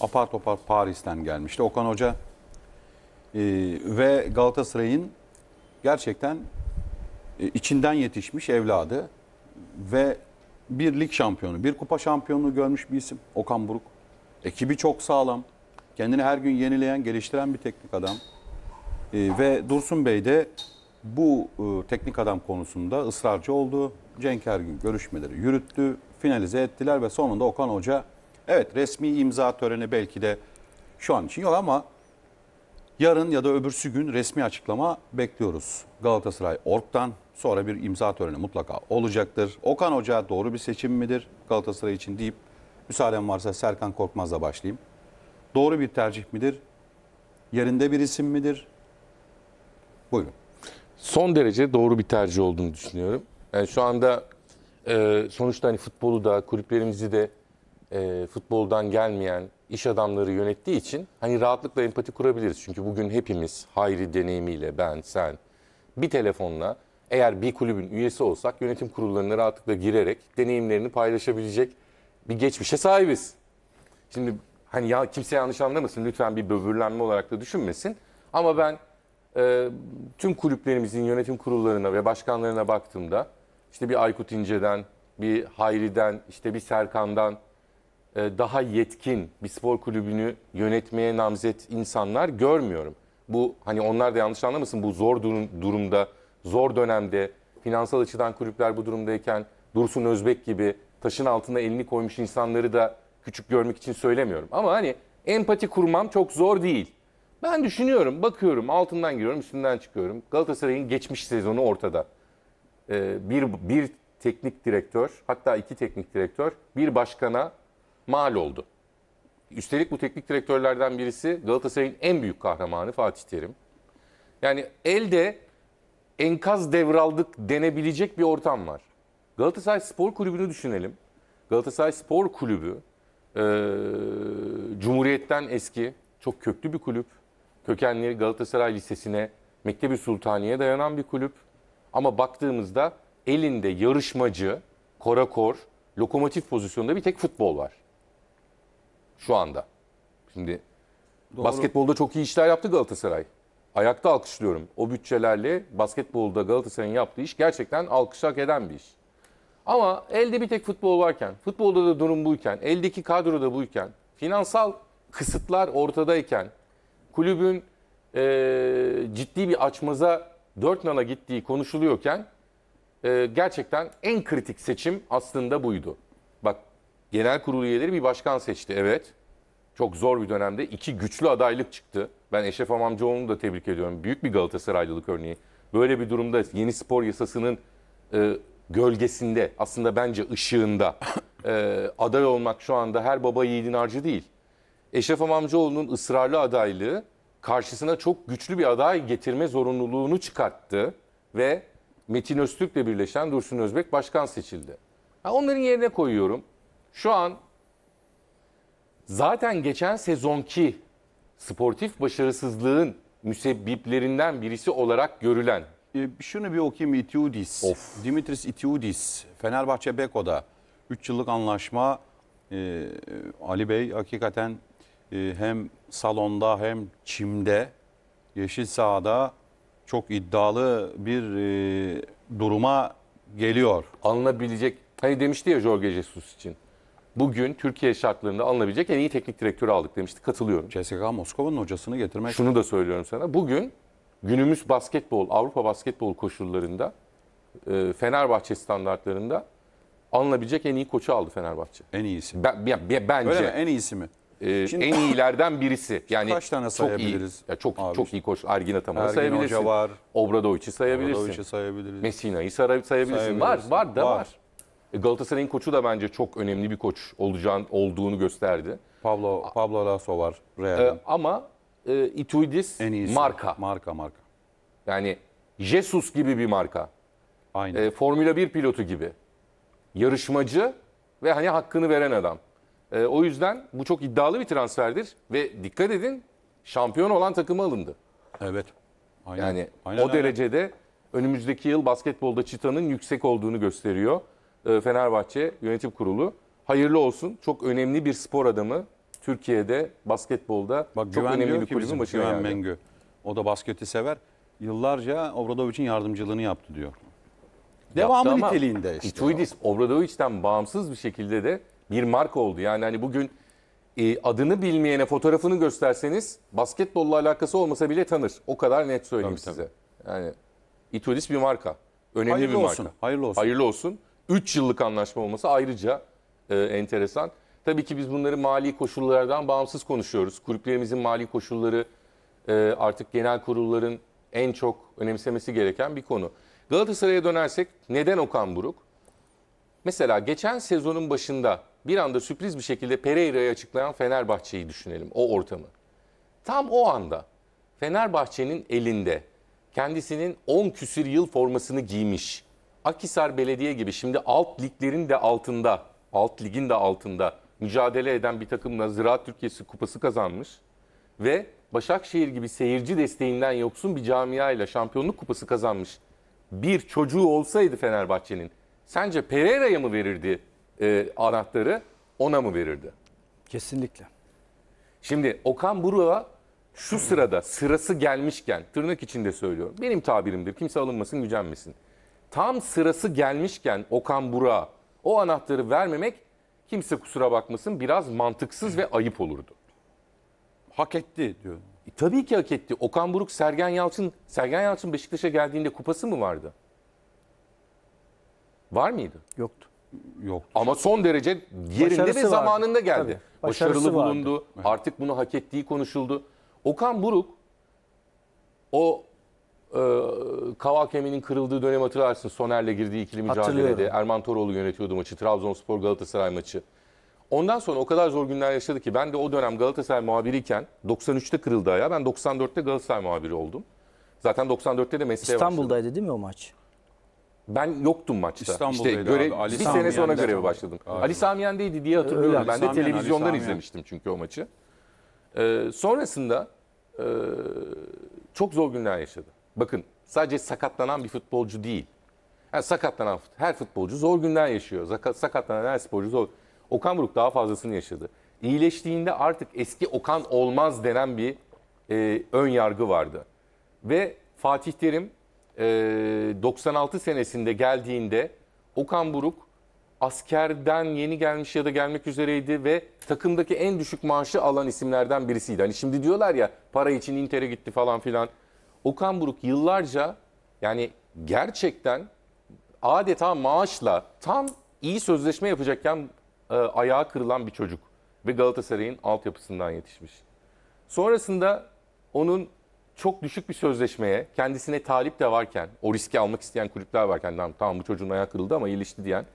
apar topar Paris'ten gelmişti. Okan Hoca e, ve Galatasaray'ın gerçekten e, içinden yetişmiş evladı ve bir lig şampiyonu, bir kupa şampiyonluğu görmüş bir isim Okan Buruk. Ekibi çok sağlam. Kendini her gün yenileyen, geliştiren bir teknik adam. E, ve Dursun Bey de bu e, teknik adam konusunda ısrarcı oldu. Cenk Ergün görüşmeleri yürüttü, finalize ettiler ve sonunda Okan Hoca Evet resmi imza töreni belki de şu an için yok ama yarın ya da öbürsü gün resmi açıklama bekliyoruz. Galatasaray Ork'tan sonra bir imza töreni mutlaka olacaktır. Okan Hoca doğru bir seçim midir Galatasaray için deyip müsaaden varsa Serkan Korkmaz'la başlayayım. Doğru bir tercih midir? Yerinde bir isim midir? Buyurun. Son derece doğru bir tercih olduğunu düşünüyorum. Yani şu anda e, sonuçta hani futbolu da kulüplerimizi de e, futboldan gelmeyen iş adamları yönettiği için hani rahatlıkla empati kurabiliriz. Çünkü bugün hepimiz Hayri deneyimiyle ben, sen bir telefonla eğer bir kulübün üyesi olsak yönetim kurullarına rahatlıkla girerek deneyimlerini paylaşabilecek bir geçmişe sahibiz. Şimdi hani ya kimse yanlış anlamasın lütfen bir böbürlenme olarak da düşünmesin. Ama ben e, tüm kulüplerimizin yönetim kurullarına ve başkanlarına baktığımda işte bir Aykut İnce'den, bir Hayri'den, işte bir Serkan'dan e, daha yetkin bir spor kulübünü yönetmeye namzet insanlar görmüyorum. Bu hani onlar da yanlış anlamasın bu zor durum, durumda, zor dönemde finansal açıdan kulüpler bu durumdayken Dursun Özbek gibi taşın altına elini koymuş insanları da küçük görmek için söylemiyorum. Ama hani empati kurmam çok zor değil. Ben düşünüyorum, bakıyorum, altından giriyorum, üstünden çıkıyorum. Galatasaray'ın geçmiş sezonu ortada. Ee, bir, bir teknik direktör, hatta iki teknik direktör, bir başkana mal oldu. Üstelik bu teknik direktörlerden birisi Galatasaray'ın en büyük kahramanı Fatih Terim. Yani elde enkaz devraldık denebilecek bir ortam var. Galatasaray Spor Kulübü'nü düşünelim. Galatasaray Spor Kulübü e, Cumhuriyet'ten eski çok köklü bir kulüp. Kökenleri Galatasaray Lisesi'ne, Mektebi Sultaniye dayanan bir kulüp. Ama baktığımızda elinde yarışmacı, korakor, lokomotif pozisyonda bir tek futbol var şu anda. Şimdi Doğru. basketbolda çok iyi işler yaptı Galatasaray. Ayakta alkışlıyorum. O bütçelerle basketbolda Galatasaray'ın yaptığı iş gerçekten alkış hak eden bir iş. Ama elde bir tek futbol varken, futbolda da durum buyken, eldeki kadro da buyken, finansal kısıtlar ortadayken, kulübün e, ciddi bir açmaza dört nana gittiği konuşuluyorken e, gerçekten en kritik seçim aslında buydu. Bak genel kurul üyeleri bir başkan seçti. Evet. Çok zor bir dönemde iki güçlü adaylık çıktı. Ben Eşref Amamcıoğlu'nu da tebrik ediyorum. Büyük bir Galatasaraylılık örneği. Böyle bir durumda yeni spor yasasının e, gölgesinde aslında bence ışığında e, aday olmak şu anda her baba yiğidin harcı değil. Eşref Amamcıoğlu'nun ısrarlı adaylığı karşısına çok güçlü bir aday getirme zorunluluğunu çıkarttı ve Metin Öztürk'le birleşen Dursun Özbek başkan seçildi. Ha, onların yerine koyuyorum. Şu an zaten geçen sezonki sportif başarısızlığın müsebbiplerinden birisi olarak görülen. E, şunu bir okuyayım Itiudis. Of. Dimitris Itiudis, Fenerbahçe Beko'da 3 yıllık anlaşma. E, Ali Bey hakikaten e, hem salonda hem çimde, yeşil sahada çok iddialı bir e, duruma geliyor. Alınabilecek, hani demişti ya Jorge Jesus için bugün Türkiye şartlarında alınabilecek en iyi teknik direktörü aldık demişti Katılıyorum. CSKA Moskova'nın hocasını getirmek. Şunu da söylüyorum sana. Bugün günümüz basketbol, Avrupa basketbol koşullarında e, Fenerbahçe standartlarında alınabilecek en iyi koçu aldı Fenerbahçe. En iyisi. Ben, ya, bence. Öyle mi? En iyisi mi? E, Şimdi, en iyilerden birisi. Yani kaç tane sayabiliriz? Çok iyi, çok abi. çok iyi koç Ergin Ataman'ı sayabilirsin. Hoca var. Obradovic'i sayabilirsin. Obradovic'i sayabiliriz. Messina'yı sayabilirsin. Sayabiliriz. Var, var da var. var. E, Galatasaray'ın koçu da bence çok önemli bir koç olacağın olduğunu gösterdi. Pablo Pablo Lasso var Real'de. Ee, ama e, Ituidis en iyisi. marka. Marka marka. Yani Jesus gibi bir marka. Aynen. E, Formula 1 pilotu gibi. Yarışmacı ve hani hakkını veren adam. E, o yüzden bu çok iddialı bir transferdir ve dikkat edin şampiyon olan takımı alındı. Evet. Aynen. Yani aynen, o aynen. derecede önümüzdeki yıl basketbolda çıtanın yüksek olduğunu gösteriyor. E, Fenerbahçe Yönetim Kurulu. Hayırlı olsun. Çok önemli bir spor adamı. Türkiye'de basketbolda Bak, çok önemli bir kulübün başına Güven geldi. Mengü. O da basketi sever. Yıllarca Obradoviç'in yardımcılığını yaptı diyor. Devamı Yaptı niteliğinde işte. Ituidis Obradoviç'ten bağımsız bir şekilde de bir marka oldu. Yani hani bugün e, adını bilmeyene fotoğrafını gösterseniz basketbolla alakası olmasa bile tanır. O kadar net söyleyeyim tabii, size. Tabii. Yani Ituidis bir marka. Önemli hayırlı bir olsun, marka. Hayırlı olsun. Hayırlı olsun. 3 yıllık anlaşma olması ayrıca e, enteresan. Tabii ki biz bunları mali koşullardan bağımsız konuşuyoruz. Kulüplerimizin mali koşulları e, artık genel kurulların en çok önemsemesi gereken bir konu. Galatasaray'a dönersek neden Okan Buruk? Mesela geçen sezonun başında bir anda sürpriz bir şekilde Pereira'yı açıklayan Fenerbahçe'yi düşünelim o ortamı. Tam o anda Fenerbahçe'nin elinde kendisinin 10 küsür yıl formasını giymiş Akhisar Belediye gibi şimdi alt liglerin de altında, alt ligin de altında mücadele eden bir takımla Ziraat Türkiye'si kupası kazanmış ve Başakşehir gibi seyirci desteğinden yoksun bir camia şampiyonluk kupası kazanmış bir çocuğu olsaydı Fenerbahçe'nin sence Pereira'ya mı verirdi e, anahtarı ona mı verirdi? Kesinlikle. Şimdi Okan Buruk'a şu sırada sırası gelmişken tırnak içinde söylüyorum. Benim tabirimdir. Kimse alınmasın gücenmesin tam sırası gelmişken Okan Burak'a o anahtarı vermemek kimse kusura bakmasın biraz mantıksız ve ayıp olurdu. Hak etti diyor. E, tabii ki hak etti. Okan Buruk, Sergen Yalçın, Sergen Yalçın Beşiktaş'a geldiğinde kupası mı vardı? Var mıydı? Yoktu. Yoktu. Ama son derece yerinde Başarısı ve zamanında geldi. Tabii. Başarılı Başarısı bulundu. Vardı. Artık bunu hak ettiği konuşuldu. Okan Buruk o e, Kavakemi'nin kırıldığı dönem hatırlarsın. Soner'le girdiği ikili mücadelede Erman Toroğlu yönetiyordu maçı. Trabzonspor Galatasaray maçı. Ondan sonra o kadar zor günler yaşadı ki ben de o dönem Galatasaray muhabiriyken 93'te kırıldı ayağı. Ben 94'te Galatasaray muhabiri oldum. Zaten 94'te de mesleğe başladım. İstanbul'daydı değil mi o maç? Ben yoktum maçta. İstanbul'daydı görev, abi. Ali bir sene sonra Samiyen'de göreve başladım. Galiba. Ali Samiyen'deydi diye hatırlıyorum. Öyle, ben de televizyondan izlemiştim çünkü o maçı. Ee, sonrasında e, çok zor günler yaşadı. Bakın sadece sakatlanan bir futbolcu değil. Yani sakatlanan her futbolcu zor günler yaşıyor. Sakatlanan her sporcu zor. Okan Buruk daha fazlasını yaşadı. İyileştiğinde artık eski Okan olmaz denen bir e, ön yargı vardı. Ve Fatih Terim e, 96 senesinde geldiğinde Okan Buruk askerden yeni gelmiş ya da gelmek üzereydi ve takımdaki en düşük maaşı alan isimlerden birisiydi. Hani şimdi diyorlar ya para için Inter'e gitti falan filan. Okan Buruk yıllarca yani gerçekten adeta maaşla tam iyi sözleşme yapacakken e, ayağı kırılan bir çocuk ve Galatasaray'ın altyapısından yetişmiş. Sonrasında onun çok düşük bir sözleşmeye kendisine talip de varken, o riski almak isteyen kulüpler varken tamam, tamam bu çocuğun ayağı kırıldı ama iyileşti diyen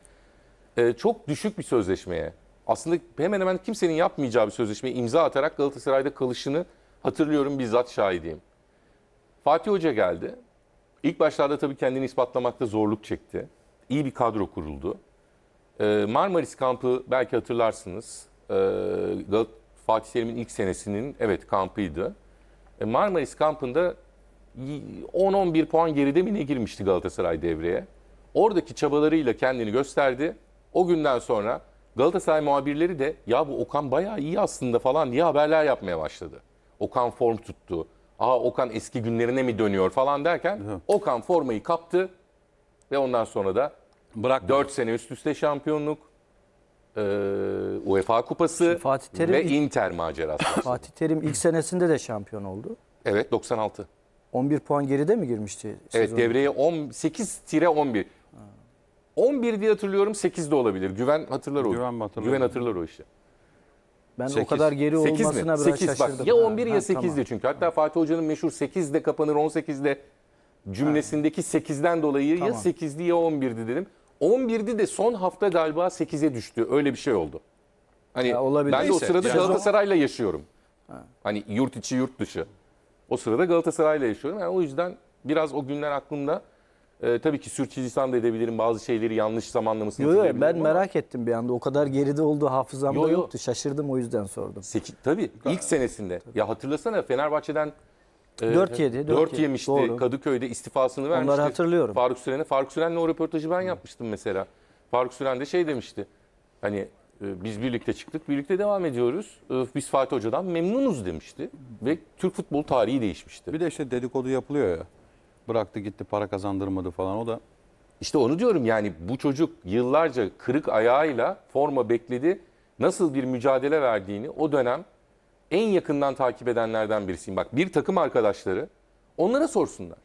e, çok düşük bir sözleşmeye aslında hemen hemen kimsenin yapmayacağı bir sözleşmeye imza atarak Galatasaray'da kalışını hatırlıyorum bizzat şahidiyim. Fatih Hoca geldi. İlk başlarda tabii kendini ispatlamakta zorluk çekti. İyi bir kadro kuruldu. Ee, Marmaris kampı belki hatırlarsınız. Ee, Fatih Selim'in ilk senesinin evet kampıydı. Ee, Marmaris kampında 10-11 puan geride mi ne girmişti Galatasaray devreye? Oradaki çabalarıyla kendini gösterdi. O günden sonra Galatasaray muhabirleri de ya bu Okan bayağı iyi aslında falan diye haberler yapmaya başladı. Okan form tuttu. Aa Okan eski günlerine mi dönüyor falan derken Hı. Okan formayı kaptı ve ondan sonra da Bırak 4 sene üst üste şampiyonluk, e, UEFA Kupası Fatih Terim ve ilk- Inter macerası. Fatih Terim ilk senesinde de şampiyon oldu. evet 96. 11 puan geride mi girmişti? Evet sezonu? devreye 18-11. 11 diye hatırlıyorum 8 de olabilir. Güven hatırlar o. Güven hatırlar? Güven hatırlar o işte. Ben o kadar geri Sekiz mi? olmasına biraz Sekiz bak. şaşırdım. Ya Ha, 11 ya ha, 8'di tamam. çünkü. Hatta Fatih Hoca'nın meşhur 8'de kapanır 18'de cümlesindeki 8'den dolayı ya Tamam. 8'di ya 11'di dedim. 11'di de son hafta galiba 8'e düştü. Öyle bir şey oldu. Hani Ya olabilir. ben de o sırada yani- Galatasaray'la yaşıyorum. Hani yurt içi yurt dışı. O sırada Galatasaray'la yaşıyorum. Yani o yüzden biraz o günler aklımda. E, tabii ki sürçülisan da edebilirim bazı şeyleri yanlış zamanlamasını Yok yok ben merak ettim bir anda. O kadar geride oldu hafızamda Yo, yo. yoktu. Şaşırdım o yüzden sordum. 8, tabii ilk senesinde. Ya hatırlasana Fenerbahçe'den 4 e, Dört yedi, dört dört yemişti Doğru. Kadıköy'de istifasını vermişti. hatırlıyorum. Faruk Süren'e. Faruk Süren'le o röportajı ben yapmıştım mesela. Faruk Süren de şey demişti. Hani e, biz birlikte çıktık, birlikte devam ediyoruz. E, biz Fatih Hoca'dan memnunuz demişti. Ve Türk futbol tarihi değişmişti. Bir de işte dedikodu yapılıyor ya bıraktı gitti para kazandırmadı falan o da. İşte onu diyorum yani bu çocuk yıllarca kırık ayağıyla forma bekledi. Nasıl bir mücadele verdiğini o dönem en yakından takip edenlerden birisiyim. Bak bir takım arkadaşları onlara sorsunlar.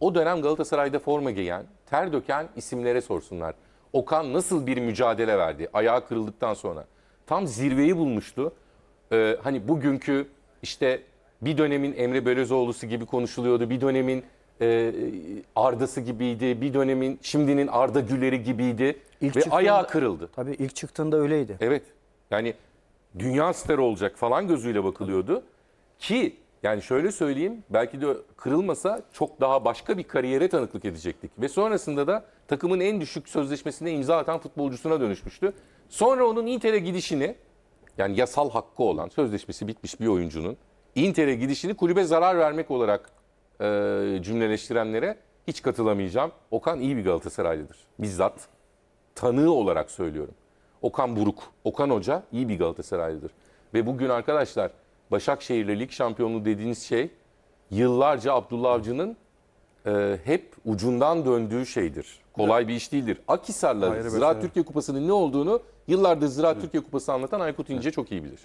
O dönem Galatasaray'da forma giyen, ter döken isimlere sorsunlar. Okan nasıl bir mücadele verdi ayağı kırıldıktan sonra? Tam zirveyi bulmuştu. Ee, hani bugünkü işte bir dönemin Emre Belözoğlu'su gibi konuşuluyordu. Bir dönemin e, Arda'sı gibiydi. Bir dönemin şimdinin Arda Güler'i gibiydi. İlk ve ayağı kırıldı. Tabii ilk çıktığında öyleydi. Evet. Yani dünya starı olacak falan gözüyle bakılıyordu. Ki yani şöyle söyleyeyim belki de kırılmasa çok daha başka bir kariyere tanıklık edecektik. Ve sonrasında da takımın en düşük sözleşmesine imza atan futbolcusuna dönüşmüştü. Sonra onun Inter'e gidişini yani yasal hakkı olan sözleşmesi bitmiş bir oyuncunun Inter'e gidişini kulübe zarar vermek olarak e, cümleleştirenlere hiç katılamayacağım. Okan iyi bir Galatasaraylıdır. Bizzat tanığı olarak söylüyorum. Okan Buruk, Okan Hoca iyi bir Galatasaraylıdır. Ve bugün arkadaşlar Başakşehir'le lig şampiyonluğu dediğiniz şey yıllarca Abdullah Avcı'nın e, hep ucundan döndüğü şeydir. Kolay bir iş değildir. Akhisar'la Ziraat Türkiye Kupası'nın ne olduğunu yıllardır Ziraat Türkiye Kupası anlatan Aykut İnce çok iyi bilir.